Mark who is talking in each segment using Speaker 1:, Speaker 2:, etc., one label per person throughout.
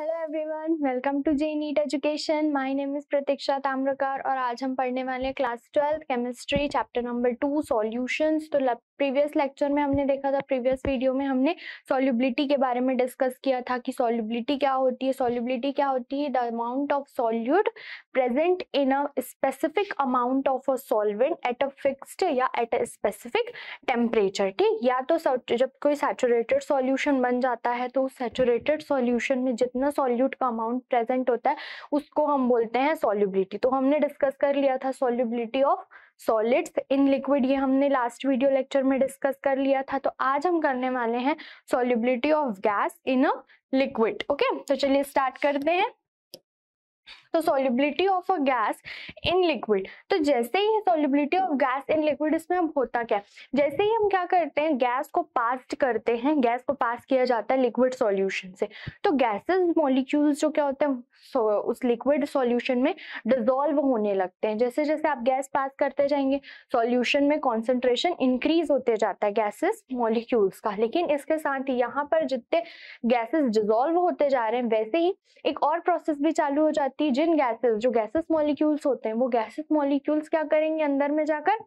Speaker 1: Hello everyone welcome to J NEET education my name is Pratiksha Tamrakar और आज हम पढ़ने वाले हैं class twelfth chemistry chapter number two solutions तो प्रीवियस लेक्चर में हमने देखा था प्रीवियस वीडियो में हमने सॉल्युबिलिटी के बारे में डिस्कस किया था कि सॉल्युबिलिटी क्या होती है सॉल्युबिलिटी क्या होती है the amount of solute present in a specific amount of a solvent at a fixed या एट अ स्पेसिफिक टेम्परेचर ठीक या तो जब कोई सैचुरेटेड सॉल्यूशन बन जाता है तो उस सैचुरेटेड सॉल्यूशन में जितना सॉल्यूट का अमाउंट प्रेजेंट होता है उसको हम बोलते हैं सॉल्युबिलिटी तो हमने डिस्कस कर लिया था solubility of solids in liquid ये हमने लास्ट वीडियो लेक्चर में डिस्कस कर लिया था तो आज हम करने वाले हैं solubility of gas in a liquid okay तो चलिए स्टार्ट करते हैं तो solubility of a gas in liquid तो जैसे ही solubility of gas in liquid इसमें हम होता क्या जैसे ही हम क्या करते हैं गैस को पास करते हैं गैस को पास किया जाता है लिक्विड सॉल्यूशन से तो गैसेस मॉलिक्यूल्स जो क्या होते हैं so, उस लिक्विड सॉल्यूशन में डिजोल्व होने लगते हैं जैसे जैसे आप गैस पास करते जाएंगे सॉल्यूशन में कॉन्सेंट्रेशन इंक्रीज होते जाता है गैसेस मॉलिक्यूल्स का लेकिन इसके साथ ही यहाँ पर जितने गैसेस डिजोल्व होते जा रहे हैं वैसे ही एक और प्रोसेस भी चालू हो जाती है ऑक्सीजन गैसेस जो गैसेस मॉलिक्यूल्स होते हैं वो गैसेस मॉलिक्यूल्स क्या करेंगे अंदर में जाकर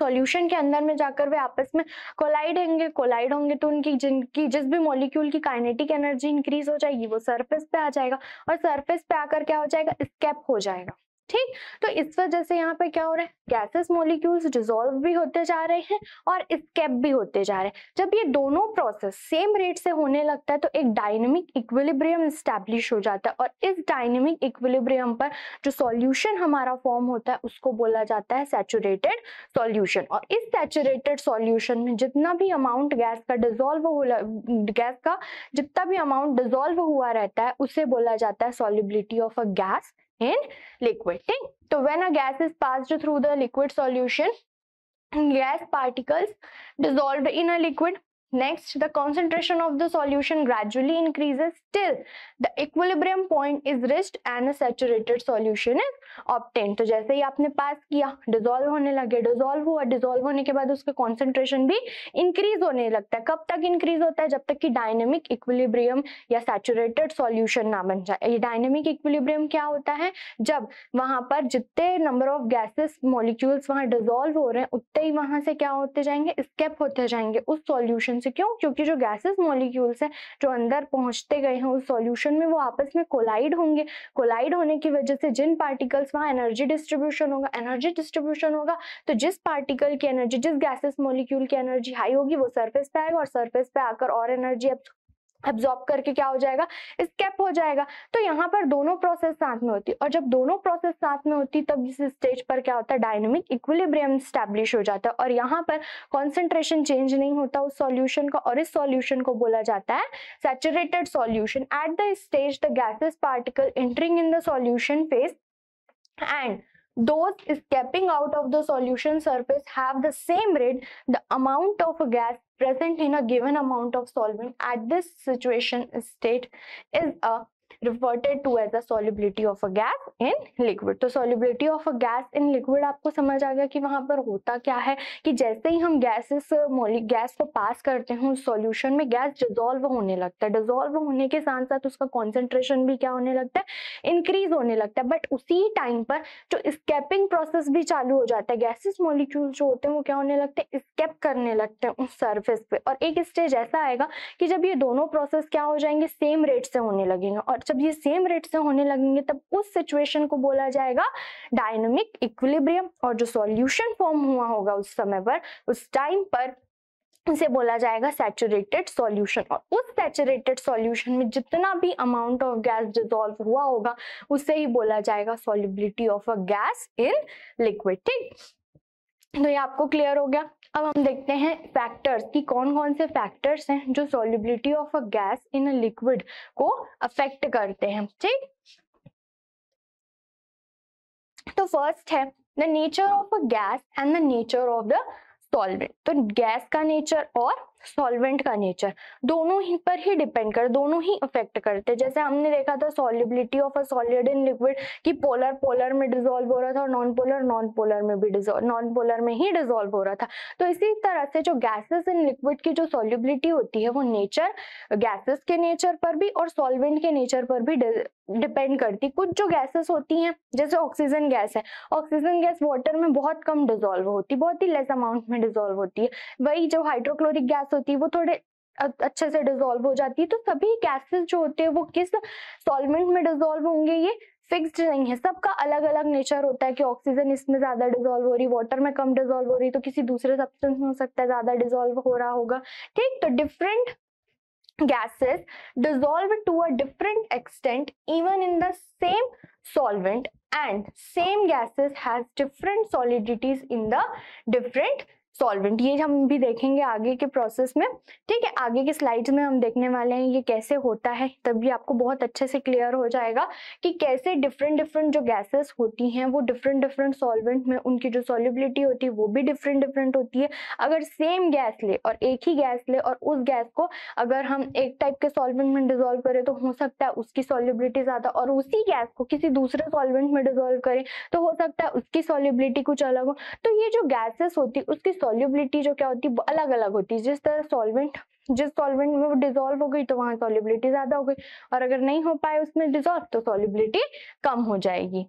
Speaker 1: सॉल्यूशन के अंदर में जाकर वे आपस में कोलाइड होंगे कोलाइड होंगे तो उनकी जिनकी जिस भी मॉलिक्यूल की काइनेटिक एनर्जी इंक्रीज हो जाएगी वो सरफेस पे आ जाएगा और सरफेस पे आकर क्या हो जाएगा स्केप हो जाएगा ठीक तो इस वजह से यहाँ पे क्या हो रहा है गैसेस मोलिक्यूल्स डिजोल्व भी होते जा रहे हैं और स्केप भी होते जा रहे हैं जब ये दोनों प्रोसेस सेम रेट से होने लगता है तो एक डायनेमिक इक्विलिब्रियम स्टैब्लिश हो जाता है और इस डायनेमिक इक्विलिब्रियम पर जो सॉल्यूशन हमारा फॉर्म होता है उसको बोला जाता है सैचुरेटेड सॉल्यूशन और इस सैचुरेटेड सॉल्यूशन में जितना भी अमाउंट गैस का डिजोल्व हो गैस का जितना भी अमाउंट डिजोल्व हुआ रहता है उसे बोला जाता है solubility of a gas in liquid. Thing. So when a gas is passed through the liquid solution, gas particles dissolved in a liquid Next, the concentration of the solution gradually increases till the equilibrium point is reached and a saturated solution is obtained. तो जैसे ही आपने पास किया dissolve होने लगे dissolve हुआ dissolve होने के बाद उसका कॉन्सेंट्रेशन भी इंक्रीज होने लगता है कब तक इंक्रीज होता है जब तक कि डायनेमिक इक्विलिब्रियम या सैचुरेटेड सोल्यूशन ना बन जाए ये डायनेमिक इक्विलिब्रियम क्या होता है जब वहां पर जितने नंबर ऑफ गैसेस मॉलिक्यूल्स वहां डिजोल्व हो रहे हैं उतने ही वहां से क्या होते जाएंगे स्केप होते जाएंगे उस सोल्यूशन से क्यों क्योंकि जो गैसेस मॉलिक्यूल्स हैं जो अंदर पहुंचते गए हैं उस सॉल्यूशन में वो आपस में कोलाइड होंगे कोलाइड होने की वजह से जिन पार्टिकल्स वहाँ एनर्जी डिस्ट्रीब्यूशन होगा एनर्जी डिस्ट्रीब्यूशन होगा तो जिस पार्टिकल की एनर्जी जिस गैसेस मॉलिक्यूल की एनर्जी हाई होगी वो सर्फेस पे आएगा और सर्फेस पे आकर और एनर्जी अब एब्जॉर्ब करके क्या हो जाएगा स्केप हो जाएगा तो यहाँ पर दोनों प्रोसेस साथ में होती है और जब दोनों प्रोसेस साथ में होती तब इस स्टेज पर क्या होता है डायनेमिक इक्विलिब्रियम स्टैब्लिश हो जाता है और यहाँ पर कॉन्सेंट्रेशन चेंज नहीं होता उस सॉल्यूशन का और इस सॉल्यूशन को बोला जाता है saturated solution at the stage the gases particle entering in the solution phase and those escaping out of the solution surface have the same rate the amount of gas present in a given amount of solvent at this situation state is a reverted to as the solubility of a gas in liquid तो solubility of a gas in liquid आपको समझ आ गया कि वहां पर होता क्या है कि जैसे ही हम गैसेस गैस को पास करते हैं उस सॉल्यूशन में गैस डिजोल्व होने लगता है डिजोल्व होने के साथ साथ उसका कॉन्सेंट्रेशन भी क्या होने लगता है इंक्रीज होने लगता है बट उसी टाइम पर जो स्केपिंग प्रोसेस भी चालू हो जाता है गैसेस मॉलिक्यूल जो होते हैं वो क्या होने लगते हैं स्केप करने लगते हैं उस सर्फेस पे और एक स्टेज ऐसा आएगा कि जब ये दोनों प्रोसेस क्या हो जाएंगे सेम रेट से होने लगेंगे और जब ये सेम रेट से होने लगेंगे तब उस सिचुएशन को बोला जाएगा डायनामिक इक्विलिब्रियम और जो सॉल्यूशन फॉर्म हुआ होगा उस समय पर उस टाइम पर उसे बोला जाएगा सैचुरेटेड सॉल्यूशन और उस सैचुरेटेड सॉल्यूशन में जितना भी अमाउंट ऑफ गैस डिजोल्व हुआ होगा उसे ही बोला जाएगा solubility of a gas in liquid ठीक तो ये आपको क्लियर हो गया अब हम देखते हैं फैक्टर्स कि
Speaker 2: कौन कौन से फैक्टर्स हैं जो solubility of a gas in a liquid को अफेक्ट करते हैं ठीक तो फर्स्ट है the nature of a gas and the nature of the solvent तो गैस का नेचर
Speaker 1: और सॉल्वेंट का नेचर दोनों ही पर ही डिपेंड कर दोनों ही इफेक्ट करते जैसे हमने देखा था solubility of a solid in liquid कि पोलर पोलर में डिजोल्व हो रहा था और नॉन पोलर नॉन पोलर में भी डिजोल्व नॉन पोलर में ही डिजोल्व हो रहा था तो इसी तरह से जो गैसेस इन लिक्विड की जो सॉल्युबिलिटी होती है वो नेचर गैसेस के नेचर पर भी और सॉल्वेंट के नेचर पर भी डिपेंड करती कुछ जो गैसेस होती हैं जैसे ऑक्सीजन गैस है ऑक्सीजन गैस वाटर में बहुत कम डिजोल्व होती बहुत ही लेस अमाउंट में डिजोल्व होती है वही जो हाइड्रोक्लोरिक गैस गैस होती है वो थोड़े अच्छे से डिजोल्व हो जाती है तो सभी गैसेस जो होते हैं वो किस सॉल्वेंट में डिजोल्व होंगे ये फिक्स्ड नहीं है सबका अलग अलग नेचर होता है कि ऑक्सीजन इसमें ज्यादा डिजोल्व हो रही वाटर में कम डिजोल्व हो रही तो किसी दूसरे सब्सटेंस में हो सकता है ज्यादा डिजोल्व हो रहा होगा ठीक तो different gases dissolve to a different extent even in the same solvent and same gases has different solidities in the different solvent ये हम भी देखेंगे आगे के प्रोसेस में ठीक है आगे के स्लाइड्स में हम देखने वाले हैं ये कैसे होता है तब भी आपको बहुत अच्छे से क्लियर हो जाएगा कि कैसे डिफरेंट डिफरेंट जो गैसेस होती हैं वो डिफरेंट डिफरेंट सॉल्वेंट में उनकी जो सॉल्युबिलिटी होती है वो भी डिफरेंट डिफरेंट होती है अगर सेम गैस ले और एक ही गैस ले और उस गैस को अगर हम एक टाइप के सॉल्वेंट में डिजोल्व करें तो हो सकता है उसकी सॉल्युबिलिटी ज़्यादा और उसी गैस को किसी दूसरे सॉल्वेंट में डिजोल्व करें तो हो सकता है उसकी सॉल्युबिलिटी कुछ अलग हो तो ये जो गैसेस होती है उसकी सॉल्युबिलिटी जो क्या होती है अलग अलग होती है जिस तरह सॉल्वेंट जिस सॉल्वेंट में वो डिजोल्व हो गई तो वहां सॉल्युबिलिटी ज्यादा हो गई और अगर नहीं हो पाए उसमें डिजोल्व तो सॉल्युबिलिटी कम हो जाएगी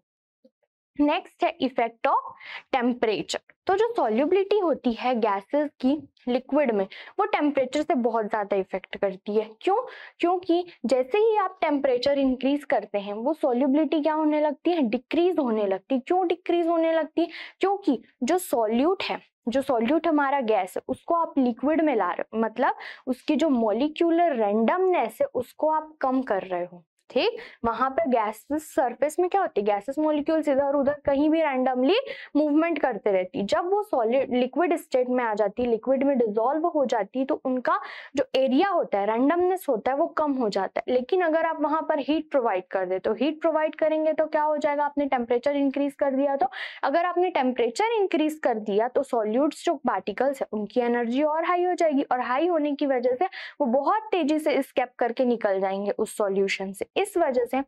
Speaker 1: नेक्स्ट है इफेक्ट ऑफ टेम्परेचर तो जो सॉल्युबिलिटी होती है गैसेस की लिक्विड में वो टेम्परेचर से बहुत ज़्यादा इफेक्ट करती है क्यों क्योंकि जैसे ही आप टेम्परेचर इंक्रीज करते हैं वो सॉल्युबिलिटी क्या होने लगती है डिक्रीज होने लगती है क्यों डिक्रीज होने लगती है क्योंकि जो सॉल्यूट है जो सॉल्यूट हमारा गैस है उसको आप लिक्विड में ला रहे हो मतलब उसकी जो मोलिक्यूलर रेंडमनेस है उसको आप कम कर रहे हो ठीक वहां पर गैसेस सरफेस में क्या होती है गैसेस मोलिक्यूल्स इधर उधर कहीं भी रैंडमली मूवमेंट करते रहती जब वो सॉलिड लिक्विड स्टेट में आ जाती लिक्विड में डिजोल्व हो जाती तो उनका जो एरिया होता है रैंडमनेस होता है वो कम हो जाता है लेकिन अगर आप वहां पर हीट प्रोवाइड कर दे तो हीट प्रोवाइड करेंगे तो क्या हो जाएगा आपने टेम्परेचर इंक्रीज कर दिया तो अगर आपने टेम्परेचर इंक्रीज कर दिया तो सॉल्यूट्स जो पार्टिकल्स है उनकी एनर्जी और हाई हो जाएगी और हाई होने की वजह से वो बहुत तेजी से स्केप करके निकल जाएंगे उस सॉल्यूशन से इस वजह से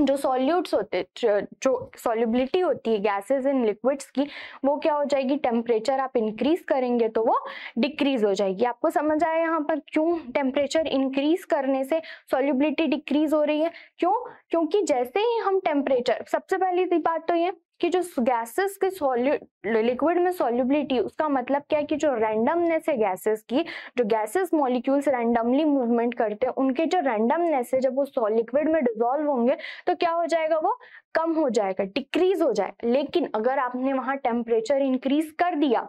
Speaker 1: जो सॉल्यूट्स होते जो सॉल्युबिलिटी होती है गैसेस इन लिक्विड्स की वो क्या हो जाएगी टेम्परेचर आप इंक्रीज करेंगे तो वो डिक्रीज हो जाएगी आपको समझ आया यहाँ पर क्यों टेम्परेचर इंक्रीज करने से सॉल्युबिलिटी डिक्रीज हो रही है क्यों क्योंकि जैसे ही हम टेम्परेचर सबसे पहली बात तो ये कि जो गैसेस की लिक्विड में सॉल्युबिलिटी उसका मतलब क्या है कि जो रैंडमनेस है गैसेस की जो गैसेस मॉलिक्यूल्स रैंडमली मूवमेंट करते हैं उनके जो रैंडमनेस है जब वो लिक्विड में डिजोल्व होंगे तो क्या हो जाएगा वो कम हो जाएगा डिक्रीज हो जाएगा लेकिन अगर आपने वहां टेम्परेचर इंक्रीज कर दिया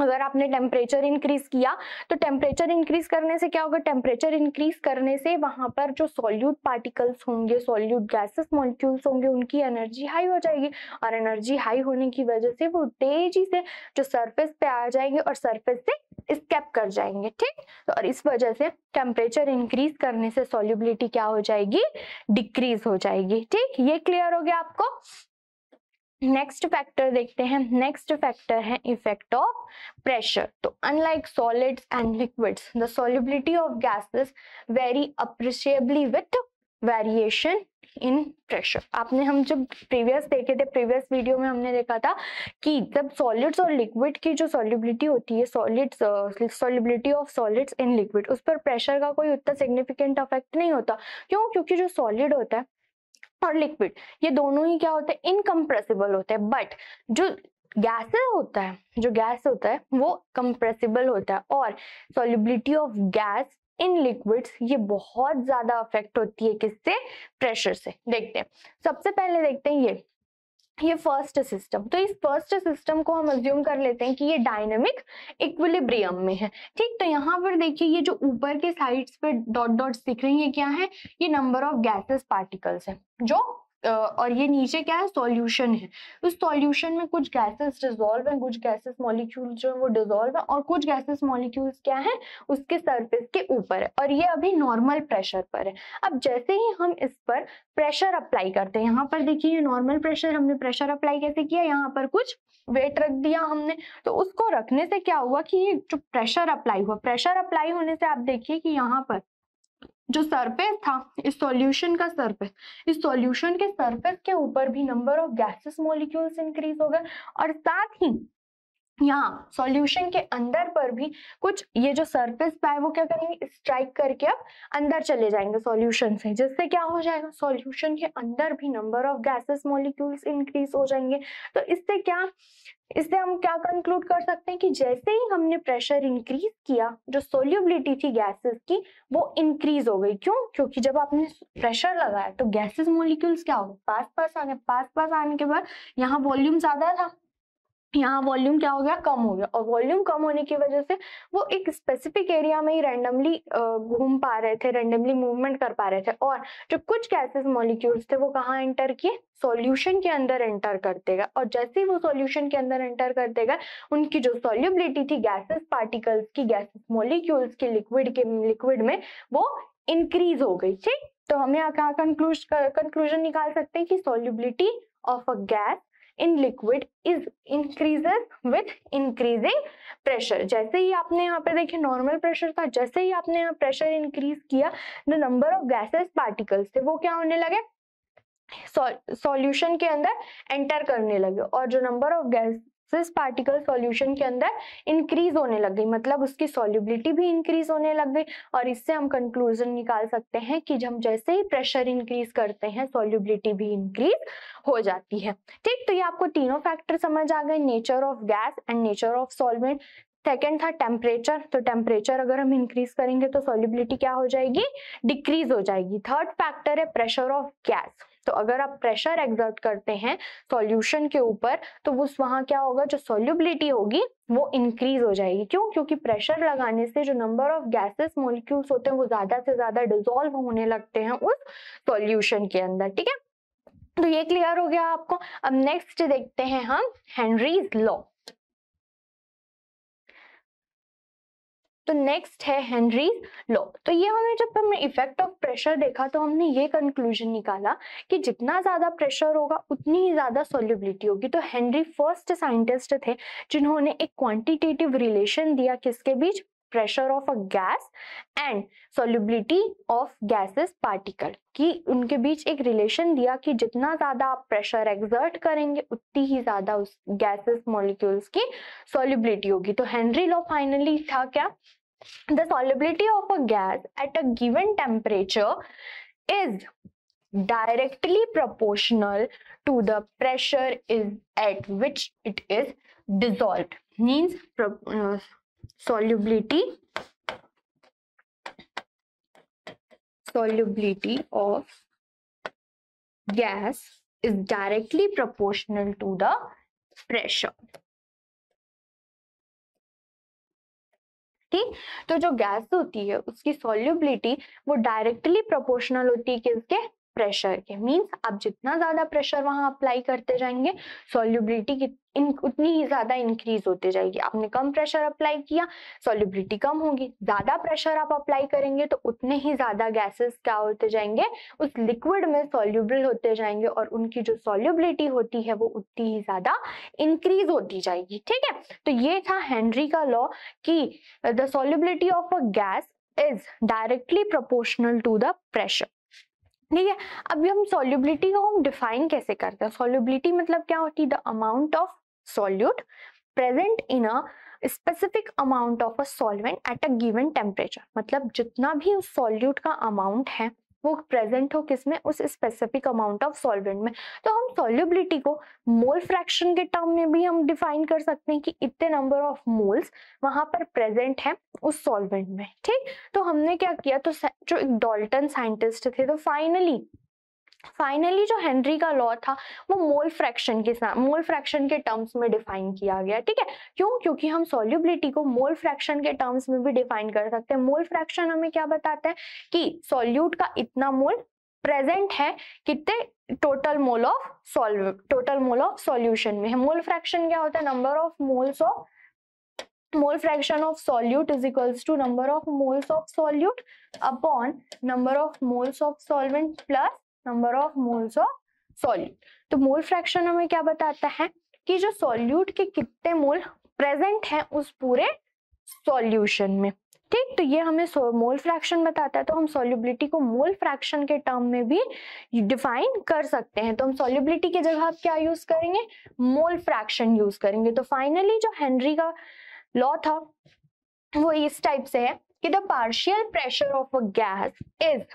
Speaker 1: अगर आपने टेम्परेचर इंक्रीज किया तो टेम्परेचर इंक्रीज करने से क्या होगा टेम्परेचर इंक्रीज करने से वहां पर जो सॉल्यूट पार्टिकल्स होंगे सॉल्यूट गैसेस मॉलिक्यूल्स होंगे उनकी एनर्जी हाई हो जाएगी और एनर्जी हाई होने की वजह से वो तेजी से जो सरफेस पे आ जाएंगे और सरफेस से स्केप कर जाएंगे ठीक तो और इस वजह से टेम्परेचर इंक्रीज करने से सॉल्युबिलिटी क्या हो जाएगी डिक्रीज हो जाएगी ठीक ये क्लियर हो गया आपको नेक्स्ट फैक्टर देखते हैं नेक्स्ट फैक्टर है इफेक्ट ऑफ प्रेशर तो unlike solids and liquids the solubility of gases very appreciably with variation in pressure आपने हम जब प्रीवियस देखे थे प्रीवियस वीडियो में हमने देखा था कि जब सॉलिड्स और लिक्विड की जो सॉलिबिलिटी होती है solids solubility of solids in liquid उस पर प्रेशर का कोई उतना सिग्निफिकेंट अफेक्ट नहीं होता क्यों क्योंकि जो सॉलिड होता है और लिक्विड ये दोनों ही क्या होते हैं इनकम्प्रेसिबल होते हैं बट जो गैसेस होता है जो गैस होता है वो कंप्रेसिबल होता है और solubility of gas in liquids ये बहुत ज्यादा अफेक्ट होती है किससे प्रेशर से देखते हैं सबसे पहले देखते हैं ये ये फर्स्ट सिस्टम तो इस फर्स्ट सिस्टम को हम एज्यूम कर लेते हैं कि ये डायनेमिक इक्विलिब्रियम में है ठीक तो यहाँ पर देखिए ये जो ऊपर के साइड्स पे डॉट डॉट्स दिख रही है क्या है ये नंबर ऑफ गैसेस पार्टिकल्स है जो और ये नीचे क्या है सॉल्यूशन है उस सॉल्यूशन में कुछ गैसेस डिजोल्व हैं कुछ गैसेस मॉलिक्यूल जो है वो डिजोल्व है और कुछ गैसेस मॉलिक्यूल्स क्या है उसके सरफेस के ऊपर है और ये अभी नॉर्मल प्रेशर पर है अब जैसे ही हम इस पर प्रेशर अप्लाई करते हैं यहाँ पर देखिए नॉर्मल प्रेशर हमने प्रेशर अप्लाई कैसे किया यहाँ पर कुछ वेट रख दिया हमने तो उसको रखने से क्या हुआ कि ये जो प्रेशर अप्लाई हुआ प्रेशर अप्लाई होने से आप देखिए कि यहाँ पर जो सरफेस था इस सॉल्यूशन का सरफेस इस सॉल्यूशन के सरफेस के ऊपर भी number of gases molecules increase हो गए और साथ ही यहाँ सॉल्यूशन के अंदर पर भी कुछ ये जो सरफेस पाए वो क्या करेंगे स्ट्राइक करके अब अंदर चले जाएंगे सॉल्यूशन से जिससे क्या हो जाएगा सॉल्यूशन के अंदर भी number of gases molecules increase हो जाएंगे तो इससे क्या इससे हम क्या कंक्लूड कर सकते हैं कि जैसे ही हमने प्रेशर इंक्रीज किया जो सोल्यूबिलिटी थी गैसेस की वो इंक्रीज हो गई क्यों क्योंकि जब आपने प्रेशर लगाया तो गैसेस मॉलिक्यूल्स क्या हो गए पास पास आ गए पास पास आने के बाद यहाँ वॉल्यूम ज्यादा था यहाँ वॉल्यूम क्या हो गया कम हो गया और वॉल्यूम कम होने की वजह से वो एक स्पेसिफिक एरिया में ही रैंडमली घूम पा रहे थे रैंडमली मूवमेंट कर पा रहे थे और जो कुछ गैसेस मॉलिक्यूल्स थे वो कहाँ एंटर किए सॉल्यूशन के अंदर एंटर कर देगा और जैसे ही वो सॉल्यूशन के अंदर एंटर कर देगा उनकी जो सॉल्युबिलिटी थी गैसेस पार्टिकल्स की गैसेस मॉलिक्यूल्स की लिक्विड के लिक्विड में वो इंक्रीज हो गई ठीक तो हम यहाँ कहा कंक्लूज कंक्लूजन निकाल सकते हैं कि solubility of a gas in liquid is increases with increasing pressure जैसे ही आपने यहाँ पे देखिए नॉर्मल प्रेशर था जैसे ही आपने यहाँ प्रेशर इंक्रीज किया the number of gases particles थे वो क्या होने लगे सॉल्यूशन के अंदर एंटर करने लगे और जो number of gases particle solution के अंदर इंक्रीज होने लग गई मतलब उसकी सॉल्युबिलिटी भी इंक्रीज होने लग गई और इससे हम कंक्लूजन निकाल सकते हैं कि हम जैसे ही प्रेशर इंक्रीज करते हैं सॉल्युबिलिटी भी इंक्रीज हो जाती है ठीक तो ये आपको तीनों फैक्टर समझ आ गए nature of gas and nature of solvent second था टेम्परेचर तो टेम्परेचर अगर हम इंक्रीज करेंगे तो सॉल्युबिलिटी क्या हो जाएगी डिक्रीज हो जाएगी थर्ड फैक्टर है प्रेशर ऑफ गैस तो अगर आप प्रेशर एग्जर्ट करते हैं सॉल्यूशन के ऊपर तो उस वहां क्या होगा जो सोल्यूबिलिटी होगी वो इंक्रीज हो जाएगी क्यों क्योंकि प्रेशर लगाने से जो नंबर ऑफ गैसेस मोलिक्यूल्स होते हैं वो ज्यादा से ज्यादा डिजोल्व होने लगते हैं उस
Speaker 2: सॉल्यूशन के अंदर ठीक है तो ये क्लियर हो गया आपको अब नेक्स्ट देखते हैं हम हेनरीज लॉ तो नेक्स्ट है हेनरीज लॉ तो ये हमने जब हमने इफेक्ट ऑफ प्रेशर देखा तो हमने ये
Speaker 1: कंक्लूजन निकाला कि जितना ज़्यादा प्रेशर होगा उतनी ही ज़्यादा सोल्यूबिलिटी होगी तो हेनरी फर्स्ट साइंटिस्ट थे जिन्होंने एक क्वांटिटेटिव रिलेशन दिया किसके बीच pressure of a gas and solubility of gases particle कि उनके बीच एक रिलेशन दिया कि जितना ज्यादा आप प्रेशर एग्जर्ट करेंगे उतनी ही ज्यादा उस गैसेस मॉलिक्यूल्स की सोल्यूबिलिटी होगी तो हेनरी लॉ फाइनली था क्या the solubility of a gas at a given temperature is directly proportional to the pressure is at
Speaker 2: which it is dissolve means solubility solubility of gas is directly proportional to the pressure ठीक तो जो gas होती है उसकी solubility वो directly proportional होती है किसके
Speaker 1: प्रेशर के मीन्स आप जितना ज़्यादा प्रेशर वहाँ अप्लाई करते जाएंगे सॉल्युबिलिटी की इन उतनी ही ज़्यादा इंक्रीज होते जाएगी आपने कम प्रेशर अप्लाई किया सॉल्युबिलिटी कम होगी ज़्यादा प्रेशर आप अप्लाई करेंगे तो उतने ही ज़्यादा गैसेस क्या होते जाएंगे उस लिक्विड में सॉल्यूबल होते जाएंगे और उनकी जो सॉल्युबिलिटी होती है वो उतनी ही ज़्यादा इंक्रीज होती जाएगी ठीक है तो ये था हेनरी का लॉ कि the solubility of a gas is directly proportional to the pressure ठीक है अभी हम सॉल्युबिलिटी को हम डिफाइन कैसे करते हैं सॉल्युबिलिटी मतलब क्या होती है the amount of solute present in a specific amount of a solvent at a given temperature मतलब जितना भी उस सॉल्यूट का अमाउंट है वो प्रेजेंट हो किसमें उस स्पेसिफिक अमाउंट ऑफ सॉल्वेंट में तो हम सॉल्युबिलिटी को मोल फ्रैक्शन के टर्म में भी हम डिफाइन कर सकते हैं कि इतने नंबर ऑफ मोल्स वहां पर प्रेजेंट है उस सॉल्वेंट में ठीक तो हमने क्या किया तो जो एक डॉल्टन साइंटिस्ट थे तो फाइनली फाइनली जो हेनरी का लॉ था वो मोल फ्रैक्शन के साथ मोल फ्रैक्शन के टर्म्स में डिफाइन किया गया ठीक है क्यों क्योंकि हम सोल्यूबिलिटी को मोल फ्रैक्शन के टर्म्स में भी डिफाइन कर सकते हैं मोल फ्रैक्शन हमें क्या बताता है कि सोल्यूट का इतना मोल प्रेजेंट है कितने total mole of solve total mole of solution में है मोल फ्रैक्शन क्या होता है number of moles of mole fraction of solute is equals to number of moles of solute upon number of moles of solvent plus number of moles of solute तो mole fraction हमें क्या बताता है कि जो सॉल्यूट के कितने मोल present हैं उस पूरे सॉल्यूशन में ठीक तो ये हमें मोल फ्रैक्शन बताता है तो हम सॉल्युबिलिटी को मोल फ्रैक्शन के टर्म में भी डिफाइन कर सकते हैं तो हम सॉल्युबिलिटी की जगह आप क्या यूज करेंगे मोल फ्रैक्शन यूज करेंगे तो फाइनली जो हेनरी का लॉ था वो इस टाइप से है कि the partial pressure of a gas is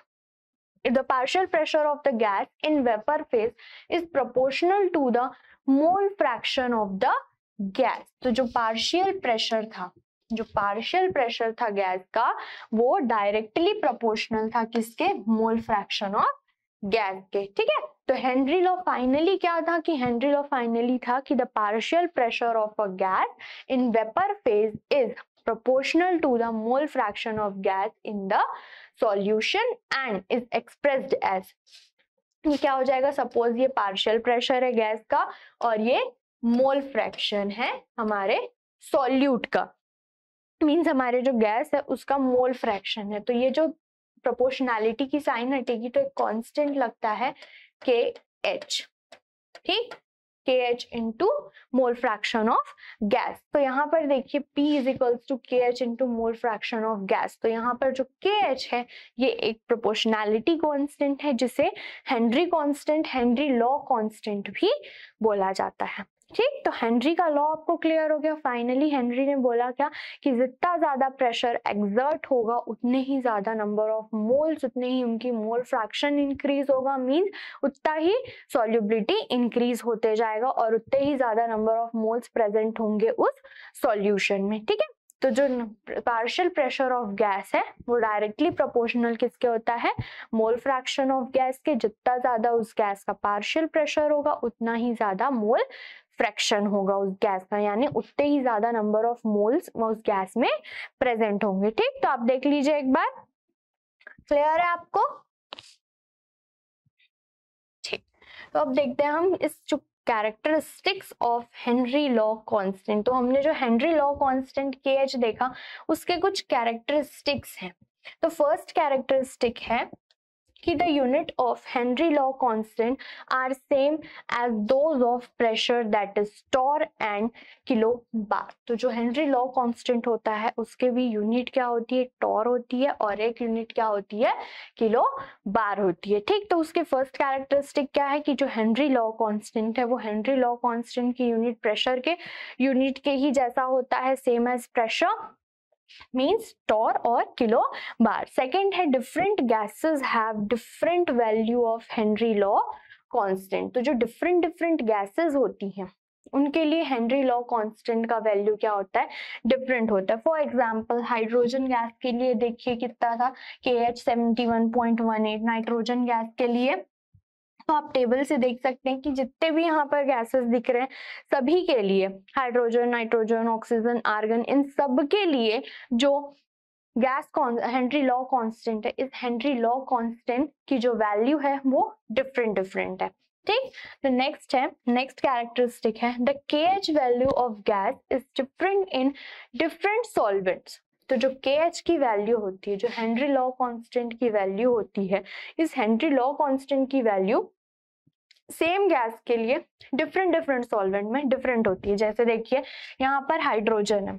Speaker 1: If the partial pressure of the gas in vapor phase is proportional to the mole fraction of the gas तो जो पार्शियल प्रेशर था जो पार्शियल प्रेशर था gas का वो directly proportional था किसके मोल fraction of gas के ठीक है तो हेनरी लॉ फाइनली क्या था कि हेनरी लॉ फाइनली था कि the partial pressure of a gas in vapour phase is proportional to the mole fraction of gas in the solution and is expressed as ये क्या हो जाएगा सपोज ये पार्शियल प्रेशर है गैस का और ये मोल फ्रैक्शन है हमारे सॉल्यूट का मीन्स हमारे जो गैस है उसका मोल फ्रैक्शन है तो ये जो प्रोपोर्शनैलिटी की साइन हटेगी तो एक कांस्टेंट लगता है के एच ठीक K H into mole fraction of gas तो यहाँ पर देखिए P is equals to K H into mole fraction of gas तो यहाँ पर जो के एच है ये एक प्रोपोर्शनैलिटी कॉन्स्टेंट है जिसे Henry constant Henry law constant भी बोला जाता है ठीक तो हेनरी का लॉ आपको क्लियर हो गया फाइनली हेनरी ने बोला क्या कि जितना ज्यादा प्रेशर एग्जर्ट होगा उतने ही ज्यादा नंबर ऑफ मोल्स उतने ही उनकी मोल फ्रैक्शन इंक्रीज होगा मींस उतना ही सॉल्युबिलिटी इंक्रीज होते जाएगा और उतने ही ज्यादा नंबर ऑफ मोल्स प्रेजेंट होंगे उस सॉल्यूशन में ठीक है तो जो पार्शियल प्रेशर ऑफ गैस है वो डायरेक्टली प्रोपोर्शनल किसके होता है मोल फ्रैक्शन ऑफ गैस के जितना ज्यादा उस गैस का पार्शियल प्रेशर होगा उतना ही ज्यादा मोल फ्रैक्शन होगा उस गैस का यानी उतने ही ज्यादा नंबर ऑफ मोल्स उस गैस में प्रेजेंट होंगे
Speaker 2: ठीक तो आप देख लीजिए एक बार क्लियर है आपको ठीक तो अब देखते हैं हम इस characteristics of
Speaker 1: Henry law constant तो हमने जो Henry law constant K H देखा उसके कुछ कैरेक्टरिस्टिक्स हैं तो फर्स्ट कैरेक्टरिस्टिक है कि the unit of Henry law constant are same as those of pressure that is torr and kilo bar तो जो हेनरी लॉ कॉन्स्टेंट होता है उसके भी यूनिट क्या होती है टॉर होती है और एक यूनिट क्या होती है किलो बार होती है ठीक तो उसके फर्स्ट कैरेक्टरिस्टिक क्या है कि जो हेनरी लॉ कॉन्स्टेंट है वो हेनरी लॉ कॉन्स्टेंट की यूनिट प्रेशर के यूनिट के ही जैसा होता है same as pressure means torr or kilobar. Second है different gases have different value of Henry law constant. तो जो different different gases होती हैं उनके लिए हेनरी लॉ कांस्टेंट का वैल्यू क्या होता है डिफरेंट होता है फॉर एग्जांपल हाइड्रोजन गैस के लिए देखिए कितना था K H seventy one point one eight nitrogen gas के लिए तो आप टेबल से देख सकते हैं कि जितने भी यहाँ पर गैसेस दिख रहे हैं सभी के लिए हाइड्रोजन नाइट्रोजन ऑक्सीजन आर्गन इन सब के लिए जो गैस हेनरी लॉ कांस्टेंट है इस हेनरी लॉ कांस्टेंट की जो वैल्यू है वो डिफरेंट डिफरेंट है ठीक तो नेक्स्ट है नेक्स्ट कैरेक्टरिस्टिक है the K H value of gas is different in different solvents तो जो के एच की वैल्यू होती है जो हेनरी लॉ कांस्टेंट की वैल्यू होती है इस हेनरी लॉ कांस्टेंट की वैल्यू सेम गैस के लिए डिफरेंट डिफरेंट सॉल्वेंट में डिफरेंट होती है जैसे देखिए यहाँ पर हाइड्रोजन है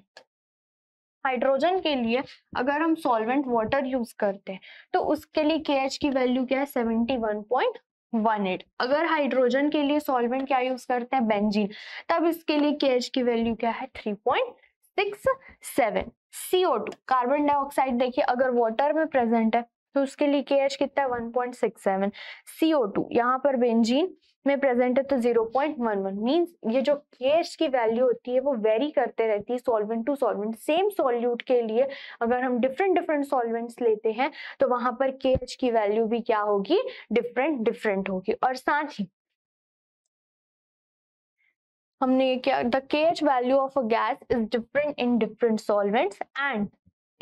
Speaker 1: हाइड्रोजन के लिए अगर हम सॉल्वेंट वाटर यूज करते हैं तो उसके लिए के एच की वैल्यू क्या है seventy one point one eight अगर हाइड्रोजन के लिए सॉल्वेंट क्या यूज करते हैं बेंजीन तब इसके लिए के एच की वैल्यू क्या है three point six seven CO two carbon dioxide देखिए अगर वाटर में प्रेजेंट है तो उसके लिए के एच कितना है one point six seven O two यहाँ पर बेंजीन में प्रेजेंट है तो zero point one one means ये जो के एच की वैल्यू होती है वो वेरी करते रहती है solvent to solvent same solute के लिए अगर हम
Speaker 2: डिफरेंट डिफरेंट सॉल्वेंट्स लेते हैं तो वहां पर के एच की वैल्यू भी क्या होगी डिफरेंट डिफरेंट होगी और साथ ही हमने ये क्या the K H value of a gas is different in different solvents and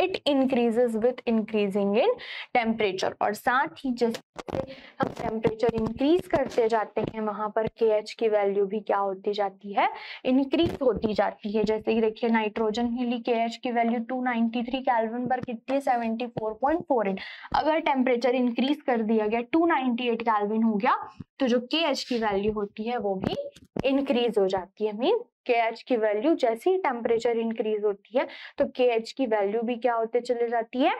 Speaker 2: it
Speaker 1: increases with increasing in temperature और साथ ही जैसे हम टेम्परेचर इंक्रीज करते जाते हैं वहां पर के एच की वैल्यू भी क्या होती जाती है इंक्रीज होती जाती है जैसे कि देखिए नाइट्रोजन के लिए के एच की वैल्यू 293 कैल्विन पर कितनी है 74.48 अगर टेम्परेचर इंक्रीज कर दिया गया 298 कैल्विन हो गया तो जो के एच की वैल्यू होती है वो भी इंक्रीज हो जाती है मीन के एच की वैल्यू जैसे ही टेम्परेचर इंक्रीज होती है तो के एच की वैल्यू भी क्या होते चले जाती है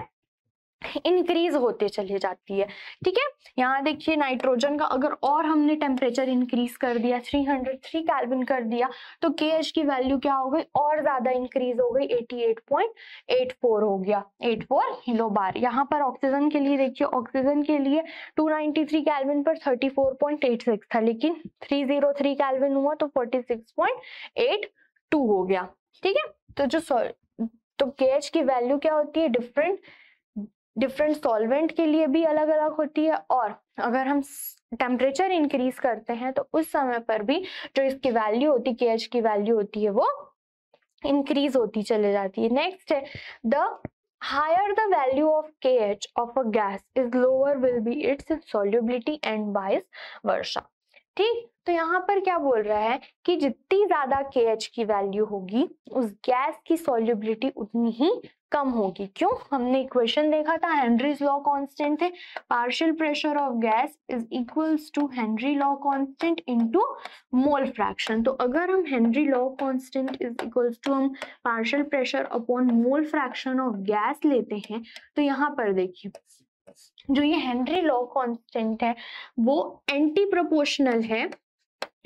Speaker 1: इंक्रीज होते चले जाती है ठीक है यहाँ देखिए नाइट्रोजन का अगर और हमने टेम्परेचर इंक्रीज कर दिया 303 कैल्विन कर दिया तो के एच की वैल्यू क्या हो गई और ज्यादा इंक्रीज हो गई 88.84 हो गया 84 किलो बार यहाँ पर ऑक्सीजन के लिए देखिए ऑक्सीजन के लिए 293 कैल्विन पर 34.86 था लेकिन 303 कैल्विन हुआ तो 46.82 हो गया ठीक है तो जो सॉरी तो के की वैल्यू क्या होती है डिफरेंट डिफरेंट सॉल्वेंट के लिए भी अलग अलग होती है और अगर हम टेम्परेचर इंक्रीज करते हैं तो उस समय पर भी जो इसकी वैल्यू होती है के की वैल्यू होती है वो इंक्रीज होती चले जाती है नेक्स्ट है the value of K H of a gas is lower will be its in solubility and vice versa ठीक तो यहाँ पर क्या बोल रहा है कि जितनी ज्यादा के एच की वैल्यू होगी उस गैस की सोल्यूबिलिटी उतनी ही कम होगी क्यों हमने इक्वेशन देखा था हेनरीज लॉ कांस्टेंट थे partial pressure of gas is equals to Henry law constant into mole fraction तो अगर हम Henry law constant is equals to हम partial pressure upon mole fraction of gas लेते हैं तो यहाँ पर देखिए जो ये हेनरी लॉ कांस्टेंट है वो एंटी प्रोपोर्शनल है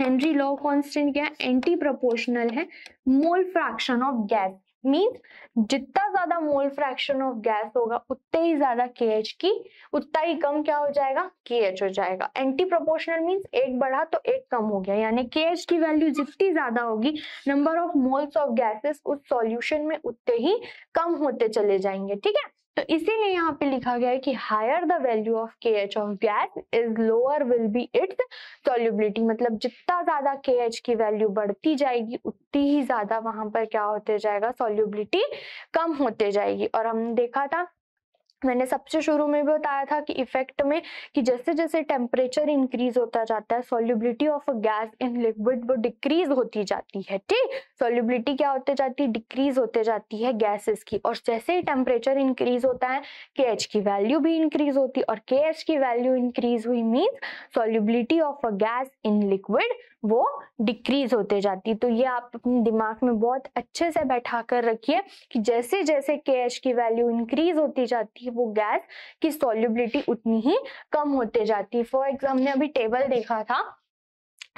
Speaker 1: हेनरी लॉ कांस्टेंट क्या एंटी प्रोपोर्शनल है mole fraction of gas means जितना ज्यादा मोल फ्रैक्शन ऑफ गैस होगा उतने ही ज्यादा के एच की उतना ही कम क्या हो जाएगा के एच हो जाएगा एंटी प्रोपोर्शनल मीन्स एक बढ़ा तो एक कम हो गया यानी के एच की वैल्यू जितनी ज्यादा होगी number of moles of gases उस सॉल्यूशन में उतने ही कम होते चले जाएंगे ठीक है तो इसीलिए यहाँ पे लिखा गया है कि higher the value of K H of gas is lower will be its solubility मतलब जितना ज्यादा के एच की वैल्यू बढ़ती जाएगी उतनी ही ज्यादा वहां पर क्या होते जाएगा सॉल्युबिलिटी कम होते जाएगी और हमने देखा था मैंने सबसे शुरू में भी बताया था कि इफेक्ट में कि जैसे जैसे टेम्परेचर इंक्रीज होता जाता है solubility of a gas in liquid वो डिक्रीज होती जाती है ठीक सोल्यूबिलिटी क्या होते जाती है डिक्रीज होते जाती है गैसेस की और जैसे ही टेम्परेचर इंक्रीज होता है के की वैल्यू भी इंक्रीज होती है और के की वैल्यू इंक्रीज हुई means solubility of a gas in liquid वो डिक्रीज होते जाती तो ये आप अपने दिमाग में बहुत अच्छे से बैठा कर रखिए कि जैसे जैसे के की वैल्यू इंक्रीज होती जाती है वो गैस की सॉल्युबिलिटी उतनी ही कम होते जाती है फॉर एग्जाम्पल ने अभी टेबल देखा था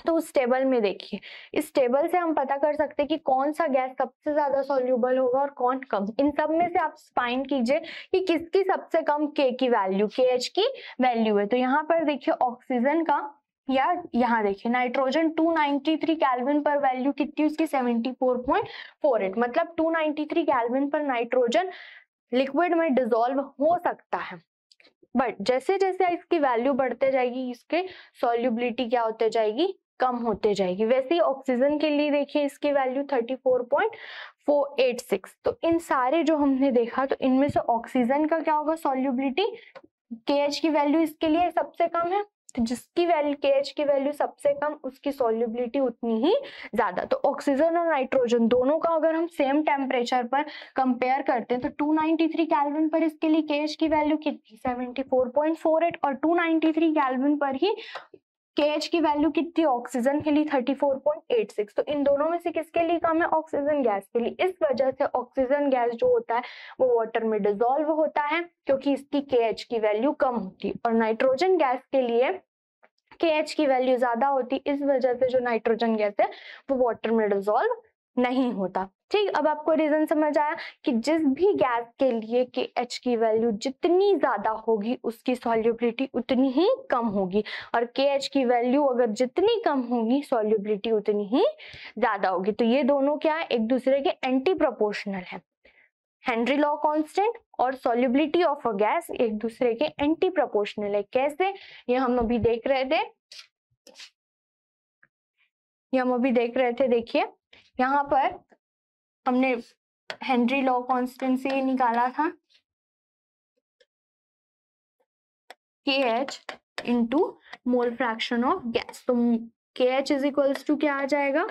Speaker 1: तो उस टेबल में देखिए इस टेबल से हम पता कर सकते हैं कि कौन सा गैस सबसे ज्यादा सोल्यूबल होगा और कौन कम इन सब में से आप फाइंड कीजिए कि किसकी सबसे कम के की वैल्यू के एच की वैल्यू है तो यहाँ पर देखिए ऑक्सीजन का या यहाँ देखिए नाइट्रोजन 293 कैल्विन पर वैल्यू कितनी उसकी 74.48 मतलब 293 कैल्विन पर नाइट्रोजन लिक्विड में डिजोल्व हो सकता है बट जैसे जैसे इसकी वैल्यू बढ़ते जाएगी इसके सॉल्युबिलिटी क्या होते जाएगी कम होते जाएगी वैसे ही ऑक्सीजन के लिए देखिए इसकी वैल्यू 34.486 तो इन सारे जो हमने देखा तो इनमें से ऑक्सीजन का क्या होगा सॉल्युबिलिटी के की वैल्यू इसके लिए सबसे कम है जिसकी वैल्यू के एच की वैल्यू सबसे कम उसकी सोल्यूबिलिटी उतनी ही ज्यादा तो ऑक्सीजन और नाइट्रोजन दोनों का अगर हम सेम टेम्परेचर पर कंपेयर करते हैं तो 293 कैल्विन पर इसके लिए के एच की वैल्यू कितनी 74.48 और 293 कैल्विन पर ही के एच की वैल्यू कितनी ऑक्सीजन के लिए 34.86 तो इन दोनों में से किसके लिए कम है ऑक्सीजन गैस के लिए इस वजह से ऑक्सीजन गैस जो होता है वो वाटर में डिजोल्व होता है क्योंकि इसकी के एच की वैल्यू कम होती है और नाइट्रोजन गैस के लिए के एच की वैल्यू ज्यादा होती इस वजह से जो नाइट्रोजन गैस है वो वाटर में डिजोल्व नहीं होता ठीक अब आपको रीजन समझ आया कि जिस भी गैस के लिए के एच की वैल्यू जितनी ज्यादा होगी उसकी सॉल्युबिलिटी उतनी ही कम होगी और के एच की वैल्यू अगर जितनी कम होगी सॉल्युबिलिटी उतनी ही ज्यादा होगी तो ये दोनों क्या है एक दूसरे के एंटी प्रोपोर्शनल है हेनरी लॉ कांस्टेंट और सॉल्युबिलिटी ऑफ अ गैस एक दूसरे के एंटी प्रोपोर्शनल है कैसे ये हम अभी देख
Speaker 2: रहे थे ये हम अभी देख रहे थे देखिए यहाँ पर हमने हेनरी लॉ कॉन्स्टेंसी निकाला था K H into mole fraction of gas तो K H is equals to क्या आ जाएगा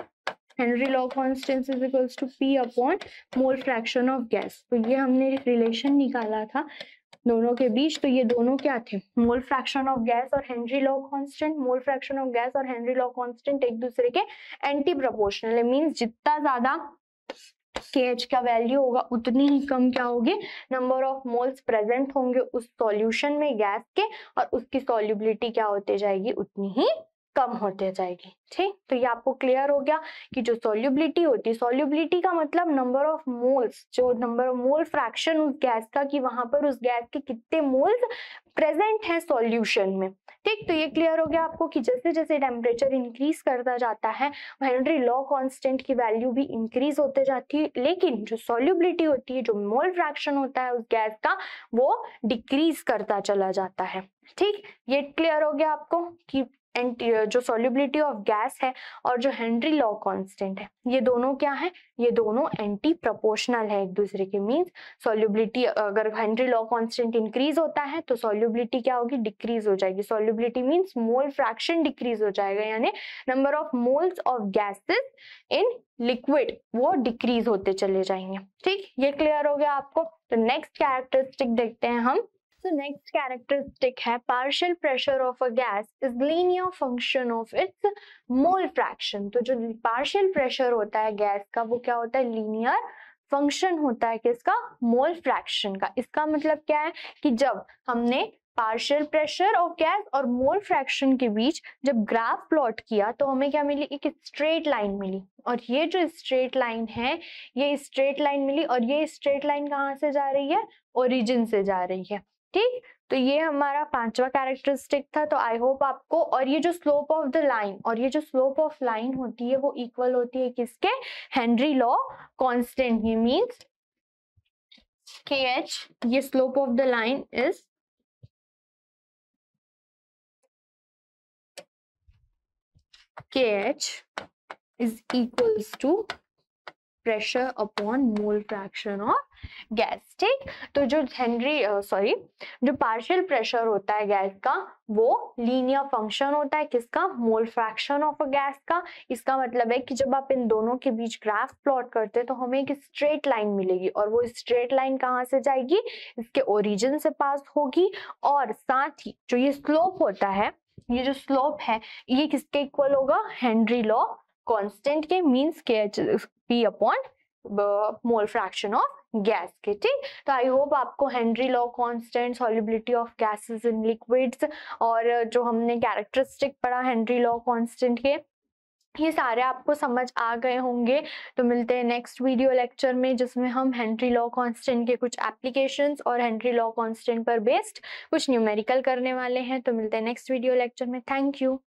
Speaker 2: Henry law
Speaker 1: constants is equals to P upon mole fraction of gas तो ये हमने रिलेशन निकाला था दोनों के बीच तो ये दोनों क्या थे मोल फ्रैक्शन ऑफ गैस और Henry law constant mole fraction of gas और हेनरी लॉ कांस्टेंट एक दूसरे के एंटी प्रपोर्शनल है जितना ज्यादा के एच का वैल्यू होगा उतनी ही कम क्या होगी नंबर ऑफ मोल्स प्रेजेंट होंगे उस सॉल्यूशन में गैस के और उसकी सॉल्युबिलिटी क्या होती जाएगी उतनी ही कम होते जाएगी ठीक तो ये आपको क्लियर हो गया कि जो सोल्यूबिलिटी होती है सोल्यूबिलिटी का मतलब नंबर ऑफ मोल्स जो नंबर ऑफ मोल फ्रैक्शन उस गैस का कि वहां पर उस गैस के कितने मोल्स प्रेजेंट हैं सॉल्यूशन में ठीक तो ये क्लियर हो गया आपको कि जैसे जैसे टेम्परेचर इंक्रीज करता जाता है हेनरी लॉ कॉन्स्टेंट की वैल्यू भी इंक्रीज होते जाती है लेकिन जो सोल्यूबिलिटी होती है जो मोल फ्रैक्शन होता है उस गैस का वो डिक्रीज करता चला जाता है ठीक ये क्लियर हो गया आपको कि एंड जो सोल्यूबिलिटी ऑफ गैस है और जो हेनरी लॉ कांस्टेंट है ये दोनों क्या है ये दोनों एंटी प्रोपोर्शनल है एक दूसरे के मीन्स सोल्यूबिलिटी अगर हेनरी लॉ कांस्टेंट इंक्रीज होता है तो सोल्यूबिलिटी क्या होगी डिक्रीज हो जाएगी solubility means mole fraction decrease हो जाएगा यानी number of moles of gases in liquid वो डिक्रीज होते चले जाएंगे ठीक ये क्लियर हो गया आपको तो नेक्स्ट कैरेक्टरिस्टिक देखते हैं हम So नेक्स्ट कैरेक्टरिस्टिक है partial pressure of a gas is linear function of its mole fraction तो जो पार्शियल प्रेशर होता है गैस का वो क्या होता है लीनियर फंक्शन होता है किसका मोल फ्रैक्शन का इसका मतलब क्या है कि जब हमने पार्शियल प्रेशर ऑफ गैस और मोल फ्रैक्शन के बीच जब ग्राफ प्लॉट किया तो हमें क्या मिली एक स्ट्रेट लाइन मिली और ये जो स्ट्रेट लाइन है ये स्ट्रेट लाइन मिली और ये स्ट्रेट लाइन कहाँ से जा रही है ओरिजिन से जा रही है ठीक तो ये हमारा पांचवा कैरेक्टरिस्टिक था तो आई होप आपको और ये जो स्लोप ऑफ द लाइन और ये जो स्लोप ऑफ लाइन होती है वो इक्वल होती है किसके
Speaker 2: हेनरी लॉ कॉन्स्टेंट ये मीन्स के एच ये slope of the line is K H is equals to
Speaker 1: pressure upon mole fraction of gas ठीक तो जो हेनरी सॉरी जो पार्शियल प्रेशर होता है गैस का वो लीनियर फंक्शन होता है किसका mole fraction of a gas का इसका मतलब है कि जब आप इन दोनों के बीच ग्राफ प्लॉट करते हैं तो हमें एक स्ट्रेट लाइन मिलेगी और वो स्ट्रेट लाइन कहाँ से जाएगी इसके ओरिजिन से पास होगी और साथ ही जो ये स्लोप होता है ये जो स्लोप है ये किसके इक्वल होगा हेनरी लॉ कांस्टेंट के means K P upon mole fraction of gas के ठीक तो आई होप आपको Henry law constant solubility of gases in liquids और uh, जो हमने कैरेक्टरिस्टिक पढ़ा हेनरी लॉ कॉन्स्टेंट के ये सारे आपको समझ आ गए होंगे तो मिलते हैं नेक्स्ट वीडियो लेक्चर में जिसमें हम हेनरी लॉ कॉन्स्टेंट के कुछ एप्लीकेशंस और
Speaker 2: हेनरी लॉ कॉन्स्टेंट पर बेस्ड कुछ न्यूमेरिकल करने वाले हैं तो मिलते हैं नेक्स्ट वीडियो लेक्चर में थैंक यू